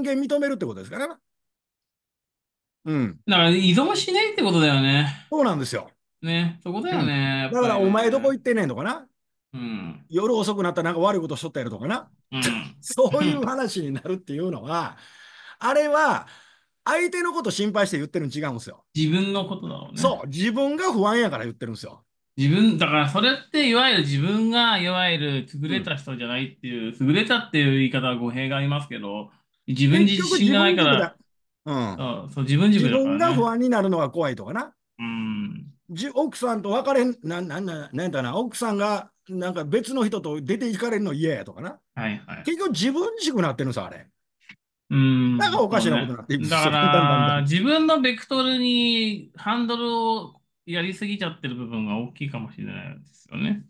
尊厳認めるってことですから。うん。だから依存しないってことだよね。そうなんですよ。ね、そこだよね。うん、だからお前どこ行ってねえのかな、うん、夜遅くなったらなんか悪いことしとったやるとかな、うん、そういう話になるっていうのは、あれは相手のこと心配して言ってるの違うんですよ。自分のことだろうね。そう、自分が不安やから言ってるんですよ。自分、だからそれっていわゆる自分がいわゆる優れた人じゃないっていう、優れたっていう言い方は語弊がありますけど、自分自身がないから、うん、そう自分自が不安になるのが怖いとかな。うん、じ奥さんと別れん、なんなんなんなんだな、奥さんがなんか別の人と出て行かれるの嫌やとかな。はいはい、結局自分自身なってるさ、あれ。うん。なんかおかしなことになっていね、だから、自分のベクトルにハンドルをやりすぎちゃってる部分が大きいかもしれないですよね。